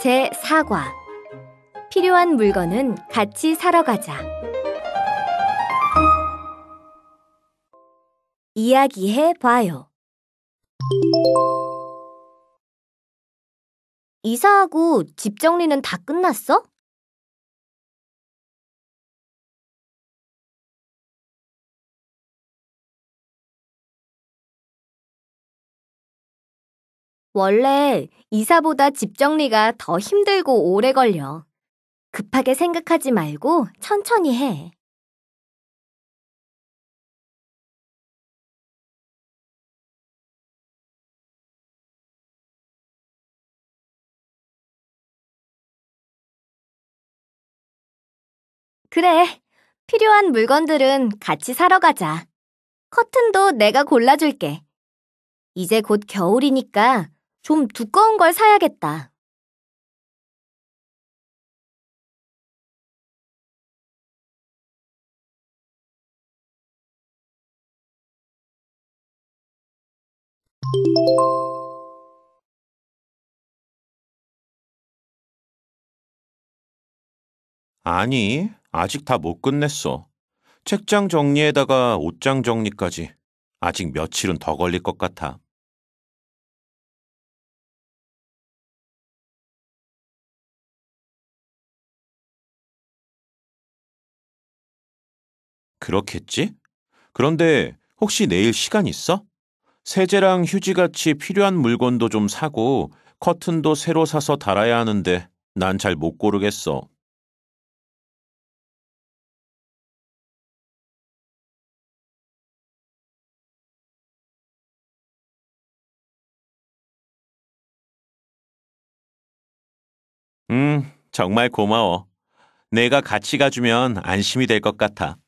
제 4과 필요한 물건은 같이 사러 가자. 이야기해 봐요. 이사하고 집 정리는 다 끝났어? 원래 이사보다 집 정리가 더 힘들고 오래 걸려. 급하게 생각하지 말고 천천히 해. 그래. 필요한 물건들은 같이 사러 가자. 커튼도 내가 골라줄게. 이제 곧 겨울이니까 좀 두꺼운 걸 사야겠다. 아니, 아직 다 못 끝냈어. 책장 정리에다가 옷장 정리까지 아직 며칠은 더 걸릴 것 같아. 그렇겠지? 그런데 혹시 내일 시간 있어? 세제랑 휴지같이 필요한 물건도 좀 사고 커튼도 새로 사서 달아야 하는데 난 잘 못 고르겠어. 음, 정말 고마워. 내가 같이 가주면 안심이 될 것 같아.